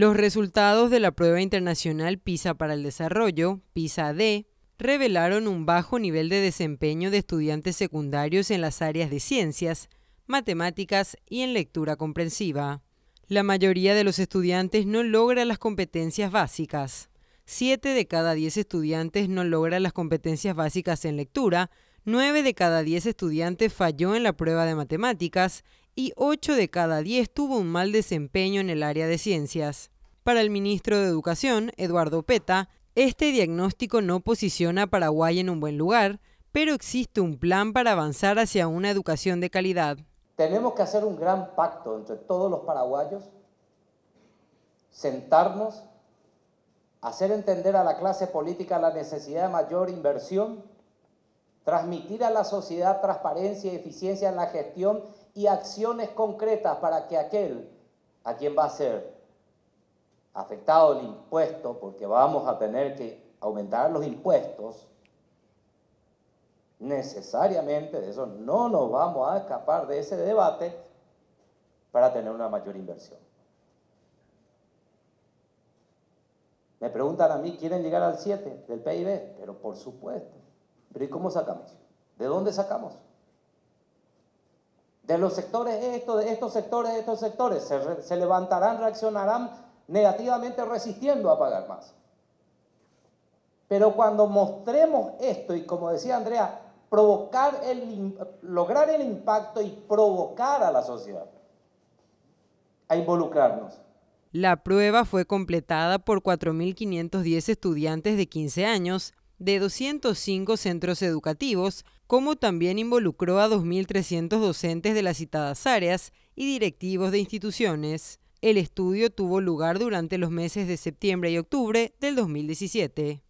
Los resultados de la prueba internacional PISA para el desarrollo, PISA-D, revelaron un bajo nivel de desempeño de estudiantes secundarios en las áreas de ciencias, matemáticas y en lectura comprensiva. La mayoría de los estudiantes no logra las competencias básicas. Siete de cada diez estudiantes no logra las competencias básicas en lectura, nueve de cada diez estudiantes falló en la prueba de matemáticas y 8 de cada 10 tuvo un mal desempeño en el área de ciencias. Para el ministro de Educación, Eduardo Peta, este diagnóstico no posiciona a Paraguay en un buen lugar, pero existe un plan para avanzar hacia una educación de calidad. Tenemos que hacer un gran pacto entre todos los paraguayos, sentarnos, hacer entender a la clase política la necesidad de mayor inversión transmitir a la sociedad transparencia y eficiencia en la gestión y acciones concretas para que aquel a quien va a ser afectado el impuesto, porque vamos a tener que aumentar los impuestos, necesariamente, de eso no nos vamos a escapar de ese debate para tener una mayor inversión. Me preguntan a mí, ¿quieren llegar al 7 del PIB? Pero por supuesto. Pero ¿y cómo sacamos? ¿De dónde sacamos? De los sectores estos, de estos sectores, de estos sectores, se, levantarán, reaccionarán negativamente resistiendo a pagar más. Pero cuando mostremos esto, y como decía Andrea, lograr el impacto y provocar a la sociedad a involucrarnos. La prueba fue completada por 4.510 estudiantes de 15 años de 205 centros educativos, como también involucró a 2.300 docentes de las citadas áreas y directivos de instituciones. El estudio tuvo lugar durante los meses de septiembre y octubre del 2017.